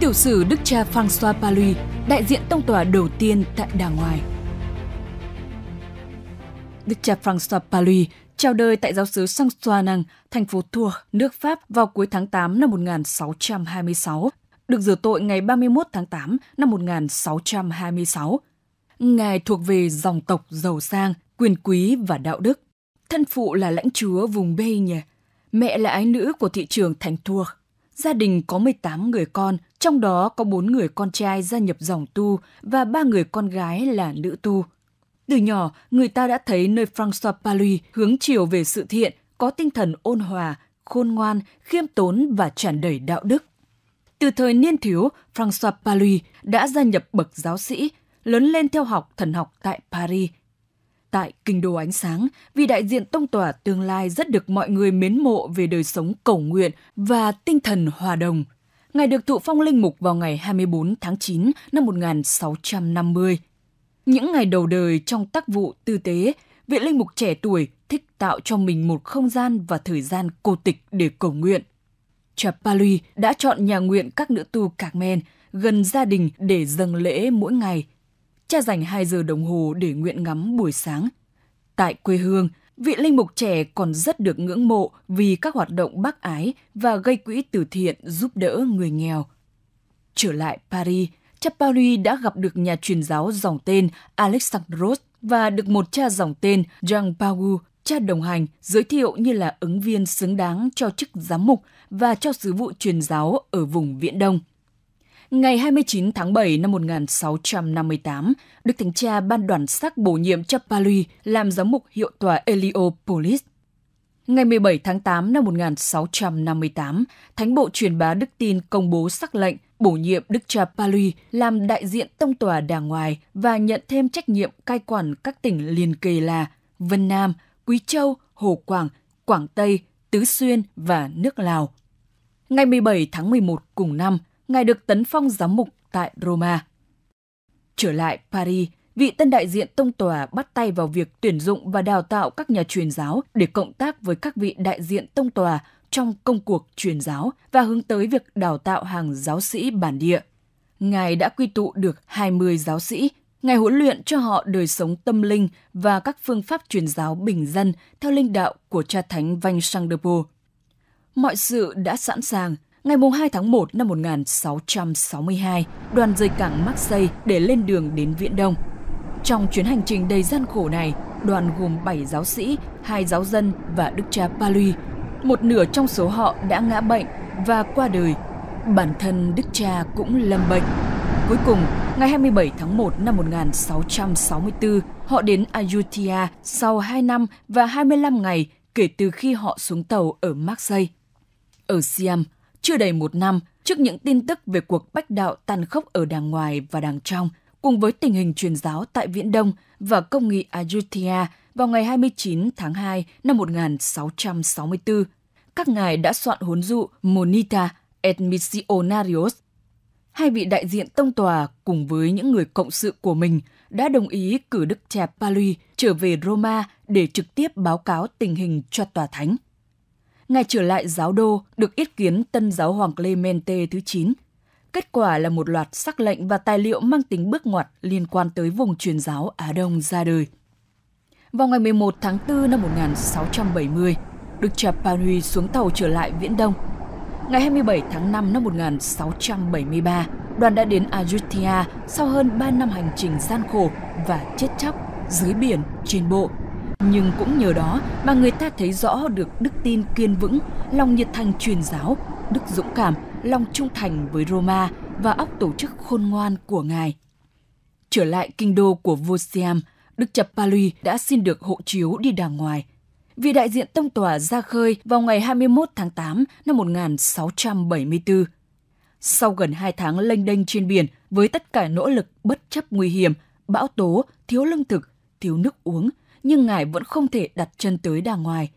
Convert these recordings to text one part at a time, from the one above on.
Tiểu sử Đức cha François Paluy, đại diện tông tòa đầu tiên tại Đà Ngoài. Đức cha François Paluy chào đời tại giáo xứ sang Soanang, thành phố Tours, nước Pháp vào cuối tháng 8 năm 1626, được rửa tội ngày 31 tháng 8 năm 1626. Ngài thuộc về dòng tộc giàu sang, quyền quý và đạo đức. Thân phụ là lãnh chúa vùng Bê nhỉ, mẹ là ái nữ của thị trường Thành Tours Gia đình có 18 người con, trong đó có 4 người con trai gia nhập dòng tu và 3 người con gái là nữ tu. Từ nhỏ, người ta đã thấy nơi François Paluy hướng chiều về sự thiện, có tinh thần ôn hòa, khôn ngoan, khiêm tốn và tràn đầy đạo đức. Từ thời niên thiếu, François Paluy đã gia nhập bậc giáo sĩ, lớn lên theo học thần học tại Paris – tại Kinh Đô Ánh Sáng vì đại diện tông tòa tương lai rất được mọi người mến mộ về đời sống cầu nguyện và tinh thần hòa đồng. Ngài được thụ phong linh mục vào ngày 24 tháng 9 năm 1650. Những ngày đầu đời trong tác vụ tư tế, vị linh mục trẻ tuổi thích tạo cho mình một không gian và thời gian cô tịch để cầu nguyện. chapali đã chọn nhà nguyện các nữ tu Carmen gần gia đình để dâng lễ mỗi ngày – cha dành 2 giờ đồng hồ để nguyện ngắm buổi sáng. Tại quê hương, vị linh mục trẻ còn rất được ngưỡng mộ vì các hoạt động bác ái và gây quỹ từ thiện giúp đỡ người nghèo. Trở lại Paris, cha Pauli đã gặp được nhà truyền giáo dòng tên Alexandros và được một cha dòng tên Jean Pau, cha đồng hành, giới thiệu như là ứng viên xứng đáng cho chức giám mục và cho sứ vụ truyền giáo ở vùng Viễn Đông. Ngày 29 tháng 7 năm 1658, Đức Thánh Cha ban đoàn sắc bổ nhiệm cho Palui làm giám mục hiệu tòa Heliopolis. Ngày 17 tháng 8 năm 1658, Thánh Bộ truyền bá Đức Tin công bố sắc lệnh bổ nhiệm Đức cha Palui làm đại diện tông tòa đàng ngoài và nhận thêm trách nhiệm cai quản các tỉnh liền kề là Vân Nam, Quý Châu, Hồ Quảng, Quảng Tây, Tứ Xuyên và nước Lào. Ngày 17 tháng 11 cùng năm, ngài được tấn phong giám mục tại Roma. Trở lại Paris, vị tân đại diện tông tòa bắt tay vào việc tuyển dụng và đào tạo các nhà truyền giáo để cộng tác với các vị đại diện tông tòa trong công cuộc truyền giáo và hướng tới việc đào tạo hàng giáo sĩ bản địa. Ngài đã quy tụ được 20 giáo sĩ, Ngài huấn luyện cho họ đời sống tâm linh và các phương pháp truyền giáo bình dân theo linh đạo của cha thánh Vanh Sang Mọi sự đã sẵn sàng, Ngày 2 tháng 1 năm 1662, đoàn rời cảng Marseille để lên đường đến Viễn Đông. Trong chuyến hành trình đầy gian khổ này, đoàn gồm 7 giáo sĩ, hai giáo dân và đức cha Palui. Một nửa trong số họ đã ngã bệnh và qua đời. Bản thân đức cha cũng lâm bệnh. Cuối cùng, ngày 27 tháng 1 năm 1664, họ đến Ayutthaya sau 2 năm và 25 ngày kể từ khi họ xuống tàu ở Marseille. Ở Siam, chưa đầy một năm trước những tin tức về cuộc bách đạo tàn khốc ở đàng ngoài và đàng trong, cùng với tình hình truyền giáo tại Viễn Đông và công nghị Ayutthaya vào ngày 29 tháng 2 năm 1664, các ngài đã soạn huấn dụ Monita et Missionarios. Hai vị đại diện tông tòa cùng với những người cộng sự của mình đã đồng ý cử Đức Cha Palui trở về Roma để trực tiếp báo cáo tình hình cho tòa thánh ngài trở lại giáo đô được yết kiến tân giáo hoàng Clemente thứ 9. Kết quả là một loạt sắc lệnh và tài liệu mang tính bước ngoặt liên quan tới vùng truyền giáo Á Đông ra đời. Vào ngày 11 tháng 4 năm 1670, Đức Chapanui xuống tàu trở lại Viễn Đông. Ngày 27 tháng 5 năm 1673, đoàn đã đến Ajutia sau hơn 3 năm hành trình gian khổ và chết chóc dưới biển, trên bộ nhưng cũng nhờ đó mà người ta thấy rõ được đức tin kiên vững, lòng nhiệt thành truyền giáo, đức dũng cảm, lòng trung thành với Roma và óc tổ chức khôn ngoan của ngài. Trở lại kinh đô của vua Siam, Đức Chập Palui đã xin được hộ chiếu đi đàng ngoài. Vì đại diện tông tòa ra khơi vào ngày 21 tháng 8 năm 1674. Sau gần 2 tháng lênh đênh trên biển với tất cả nỗ lực bất chấp nguy hiểm, bão tố, thiếu lương thực, thiếu nước uống, nhưng ngài vẫn không thể đặt chân tới đàng ngoài.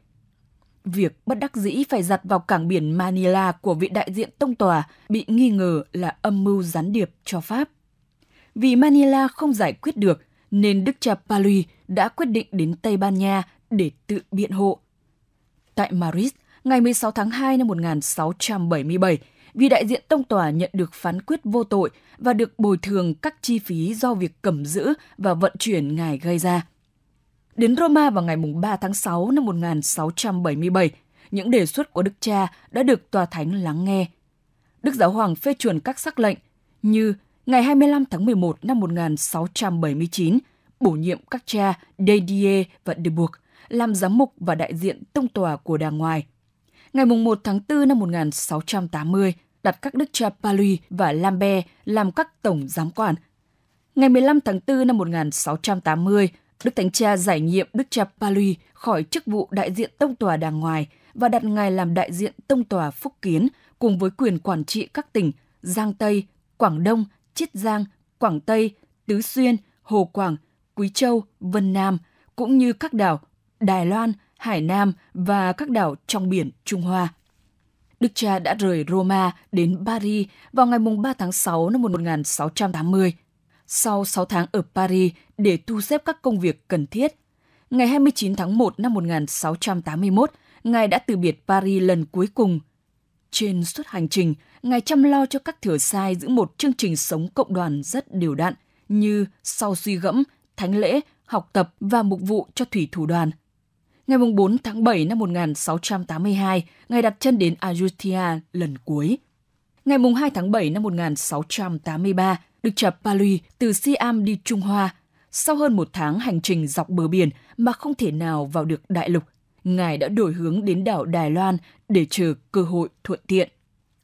Việc bất đắc dĩ phải giặt vào cảng biển Manila của vị đại diện tông tòa bị nghi ngờ là âm mưu gián điệp cho Pháp. Vì Manila không giải quyết được, nên Đức cha Palui đã quyết định đến Tây Ban Nha để tự biện hộ. Tại Madrid, ngày 16 tháng 2 năm 1677, vị đại diện tông tòa nhận được phán quyết vô tội và được bồi thường các chi phí do việc cầm giữ và vận chuyển ngài gây ra. Đến Roma vào ngày 3 tháng 6 năm 1677, những đề xuất của Đức Cha đã được Tòa Thánh lắng nghe. Đức Giáo Hoàng phê chuẩn các sắc lệnh như ngày 25 tháng 11 năm 1679, bổ nhiệm các cha Dedier và De Bourg làm giám mục và đại diện tông tòa của đàng ngoài. Ngày 1 tháng 4 năm 1680, đặt các đức cha Palui và Lambert làm các tổng giám quản. Ngày 15 tháng 4 năm 1680, Đức Thánh Cha giải nhiệm Đức Cha Pauli khỏi chức vụ đại diện tông tòa đàng ngoài và đặt ngài làm đại diện tông tòa Phúc Kiến cùng với quyền quản trị các tỉnh Giang Tây, Quảng Đông, Chiết Giang, Quảng Tây, Tứ Xuyên, Hồ Quảng, Quý Châu, Vân Nam, cũng như các đảo Đài Loan, Hải Nam và các đảo trong biển Trung Hoa. Đức cha đã rời Roma đến Paris vào ngày 3 tháng 6 năm 1680 sau 6 tháng ở Paris để thu xếp các công việc cần thiết. Ngày 29 tháng 1 năm 1681, ngài đã từ biệt Paris lần cuối cùng. Trên suốt hành trình, ngài chăm lo cho các thừa sai giữ một chương trình sống cộng đoàn rất đều đặn như sau suy gẫm, thánh lễ, học tập và mục vụ cho thủy thủ đoàn. Ngày 4 tháng 7 năm 1682, ngài đặt chân đến Ayutthaya lần cuối. Ngày 2 tháng 7 năm 1683, được chập Palu từ Siam đi Trung Hoa. Sau hơn một tháng hành trình dọc bờ biển mà không thể nào vào được đại lục, Ngài đã đổi hướng đến đảo Đài Loan để chờ cơ hội thuận tiện.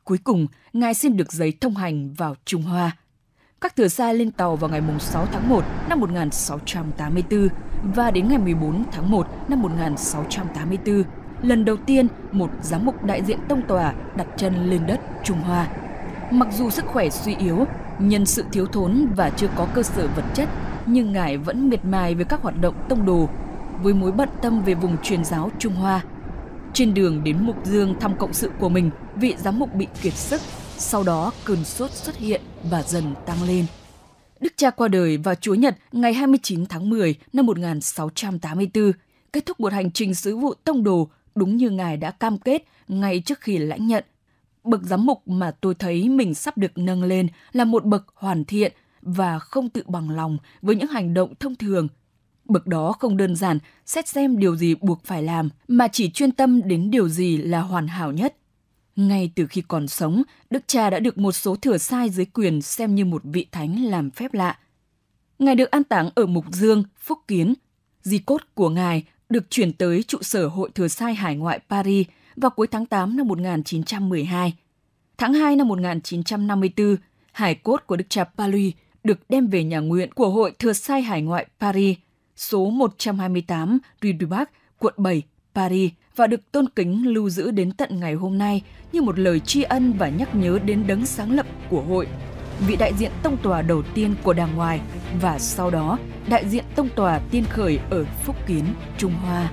Cuối cùng, Ngài xin được giấy thông hành vào Trung Hoa. Các thừa sai lên tàu vào ngày 6 tháng 1 năm 1684 và đến ngày 14 tháng 1 năm 1684, lần đầu tiên một giám mục đại diện tông tòa đặt chân lên đất Trung Hoa. Mặc dù sức khỏe suy yếu, nhân sự thiếu thốn và chưa có cơ sở vật chất, nhưng ngài vẫn miệt mài với các hoạt động tông đồ, với mối bận tâm về vùng truyền giáo Trung Hoa. Trên đường đến Mục Dương thăm cộng sự của mình, vị giám mục bị kiệt sức, sau đó cơn sốt xuất hiện và dần tăng lên. Đức cha qua đời vào Chúa Nhật ngày 29 tháng 10 năm 1684, kết thúc một hành trình sứ vụ tông đồ đúng như ngài đã cam kết ngay trước khi lãnh nhận. Bậc giám mục mà tôi thấy mình sắp được nâng lên là một bậc hoàn thiện và không tự bằng lòng với những hành động thông thường. Bậc đó không đơn giản xét xem điều gì buộc phải làm mà chỉ chuyên tâm đến điều gì là hoàn hảo nhất. Ngay từ khi còn sống, Đức Cha đã được một số thừa sai dưới quyền xem như một vị thánh làm phép lạ. Ngài được an táng ở Mục Dương, Phúc Kiến. Di cốt của Ngài được chuyển tới trụ sở Hội Thừa Sai Hải ngoại Paris vào cuối tháng 8 năm 1912. Tháng 2 năm 1954, hải cốt của đức cha Palui được đem về nhà nguyện của Hội Thừa Sai Hải ngoại Paris, số 128 Rue du Bac, quận 7, Paris và được tôn kính lưu giữ đến tận ngày hôm nay như một lời tri ân và nhắc nhớ đến đấng sáng lập của hội, vị đại diện tông tòa đầu tiên của đảng ngoài và sau đó đại diện tông tòa Tiên Khởi ở Phúc Kiến, Trung Hoa